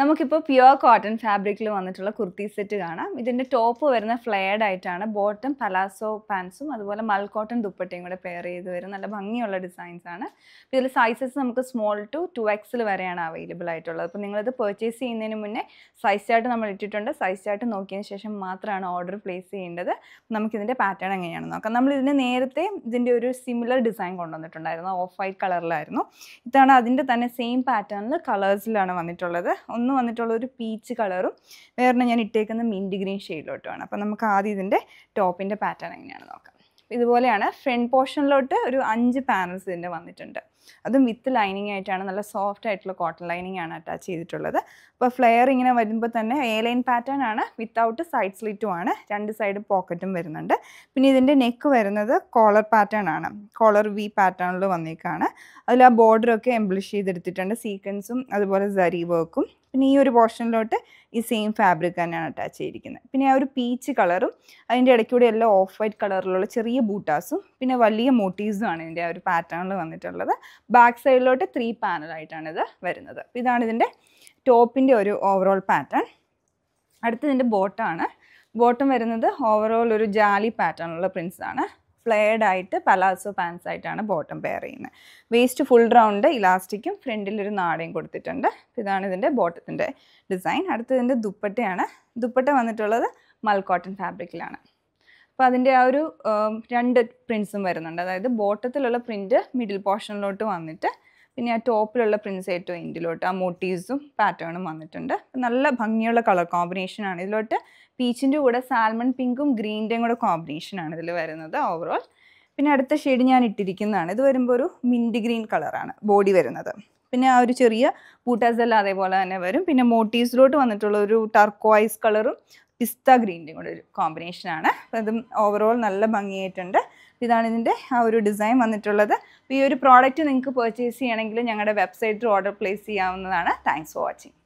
നമുക്കിപ്പോൾ pure cotton ഫാബ്രിക്കിൽ വന്നിട്ടുള്ള കുർത്തി സെറ്റ് കാണാം ഇതിൻ്റെ ടോപ്പ് വരുന്ന ഫ്ലെയർഡ് ആയിട്ടാണ് ബോട്ടം പലാസോ പാൻസും അതുപോലെ മൽ കോട്ടൺ ദുപ്പട്ടയും കൂടെ പെയർ ചെയ്ത് വരും നല്ല ഭംഗിയുള്ള ഡിസൈൻസ് ആണ് ഇതിൽ സൈസസ് നമുക്ക് സ്മോൾ ടു ടു എക്സിൽ വരെയാണ് അവൈലബിൾ ആയിട്ടുള്ളത് അപ്പോൾ നിങ്ങളിത് പർച്ചേസ് ചെയ്യുന്നതിന് മുന്നേ സൈസ് ചാർട്ട് നമ്മൾ ഇട്ടിട്ടുണ്ട് സൈസ് ചാർട്ട് നോക്കിയതിന് ശേഷം മാത്രമാണ് ഓർഡർ പ്ലേസ് ചെയ്യേണ്ടത് നമുക്കിതിൻ്റെ പാറ്റേൺ എങ്ങനെയാണ് നോക്കാം നമ്മൾ ഇതിന് നേരത്തെ ഇതിൻ്റെ ഒരു സിമിലർ ഡിസൈൻ കൊണ്ടുവന്നിട്ടുണ്ടായിരുന്നു ഓഫ് വൈറ്റ് കളറിലായിരുന്നു ഇതാണ് അതിൻ്റെ തന്നെ സെയിം പാറ്റേണിൽ കളേഴ്സിലാണ് വന്നിട്ടുള്ളത് ഒന്ന് വന്നിട്ടുള്ള ഒരു പീച്ച് കളറും വേറെ ഞാൻ ഇട്ടേക്കുന്ന മിൻറ്റ് ഗ്രീൻ ഷെയ്ഡിലോട്ടുമാണ് അപ്പോൾ നമുക്ക് ആദ്യം ഇതിൻ്റെ ടോപ്പിൻ്റെ പാറ്റേൺ എങ്ങനെയാണ് നോക്കാം ഇതുപോലെയാണ് ഫ്രണ്ട് പോർഷനിലോട്ട് ഒരു അഞ്ച് പാനൽസ് ഇതിൻ്റെ വന്നിട്ടുണ്ട് അതും വിത്ത് ലൈനിങ് ആയിട്ടാണ് നല്ല സോഫ്റ്റ് ആയിട്ടുള്ള കോട്ടൺ ലൈനിങ് ആണ് അറ്റാച്ച് ചെയ്തിട്ടുള്ളത് അപ്പോൾ ഫ്ലെയർ ഇങ്ങനെ വരുമ്പോൾ തന്നെ എ ലൈൻ പാറ്റേൺ ആണ് വിത്തൗട്ട് സൈഡ് സ്ലിറ്റും ആണ് രണ്ട് സൈഡ് പോക്കറ്റും വരുന്നുണ്ട് പിന്നെ ഇതിൻ്റെ നെക്ക് വരുന്നത് കോളർ പാറ്റേൺ ആണ് കോളർ വി പാറ്റേണിൽ വന്നേക്കാണ് അതിൽ ആ ബോർഡറൊക്കെ എംബ്ലിഷ് ചെയ്തെടുത്തിട്ടുണ്ട് സീക്വൻസും അതുപോലെ സരി വർക്കും പിന്നെ ഈ ഒരു പോർഷനിലോട്ട് ഈ സെയിം ഫാബ്രിക് തന്നെയാണ് അറ്റാച്ച് ചെയ്തിരിക്കുന്നത് പിന്നെ ആ ഒരു പീച്ച് കളറും അതിൻ്റെ ഇടയ്ക്കൂടെ എല്ലാം ഓഫ് വൈറ്റ് കളറിലുള്ള ചെറിയ ബൂട്ടാസും പിന്നെ വലിയ മോട്ടീവ്സും ആണ് ഇതിൻ്റെ ആ ഒരു പാറ്റേണിൽ വന്നിട്ടുള്ളത് ബാക്ക് സൈഡിലോട്ട് ത്രീ പാനലായിട്ടാണ് ഇത് വരുന്നത് ഇതാണ് ഇതിൻ്റെ ടോപ്പിൻ്റെ ഒരു ഓവറോൾ പാറ്റേൺ അടുത്ത് ഇതിൻ്റെ ബോട്ടമാണ് ബോട്ടം വരുന്നത് ഓവറോൾ ഒരു ജാലി പാറ്റേണുള്ള ആണ് ഫ്ലെയർഡ് ആയിട്ട് പലാസോ പാൻസ് ആയിട്ടാണ് ബോട്ടം പെയർ ചെയ്യുന്നത് വേസ്റ്റ് ഫുൾ റൗണ്ട് ഇലാസ്റ്റിക്കും ഫ്രണ്ടിൽ ഒരു നാടയും കൊടുത്തിട്ടുണ്ട് ഇതാണ് ഇതിൻ്റെ ബോട്ടത്തിൻ്റെ ഡിസൈൻ അടുത്തതിൻ്റെ ദുപ്പട്ടയാണ് ദുപ്പട്ട വന്നിട്ടുള്ളത് മൽക്കോട്ടൺ ഫാബ്രിക്കിലാണ് അപ്പോൾ അതിൻ്റെ ആ ഒരു രണ്ട് പ്രിൻസും വരുന്നുണ്ട് അതായത് ബോട്ടത്തിലുള്ള പ്രിൻറ്റ് മിഡിൽ പോർഷനിലോട്ട് വന്നിട്ട് പിന്നെ ആ ടോപ്പിലുള്ള പ്രിൻസ് ഏറ്റവും എൻഡിലോട്ട് ആ മോട്ടീവ്സും പാറ്റേണും വന്നിട്ടുണ്ട് നല്ല ഭംഗിയുള്ള കളർ കോമ്പിനേഷനാണ് ഇതിലോട്ട് പീച്ചിൻ്റെ കൂടെ സാൽമൺ പിങ്കും ഗ്രീൻ്റെയും കൂടെ കോമ്പിനേഷനാണ് ഇതിൽ വരുന്നത് ഓവറോൾ പിന്നെ അടുത്ത ഷെയ്ഡ് ഞാൻ ഇട്ടിരിക്കുന്നതാണ് ഇത് വരുമ്പോൾ ഒരു മിൻറ്റ് ഗ്രീൻ കളറാണ് ബോഡി വരുന്നത് പിന്നെ ആ ഒരു ചെറിയ ബൂട്ടാസെല്ലാം അതേപോലെ തന്നെ വരും പിന്നെ മോട്ടീവ്സിലോട്ട് വന്നിട്ടുള്ള ഒരു ടർക്കോയ്സ് കളറും പിസ്ത ഗ്രീൻ്റെയും കൂടെ ഒരു കോമ്പിനേഷനാണ് അതും ഓവറോൾ നല്ല ഭംഗിയായിട്ടുണ്ട് ഇതാണ് ഇതിൻ്റെ ആ ഒരു ഡിസൈൻ വന്നിട്ടുള്ളത് അപ്പോൾ ഈ ഒരു പ്രോഡക്റ്റ് നിങ്ങൾക്ക് പർച്ചേസ് ചെയ്യണമെങ്കിൽ ഞങ്ങളുടെ വെബ്സൈറ്റിൽ ഓർഡർ പ്ലേസ് ചെയ്യാവുന്നതാണ് താങ്ക്സ് ഫോർ വാച്ചിങ്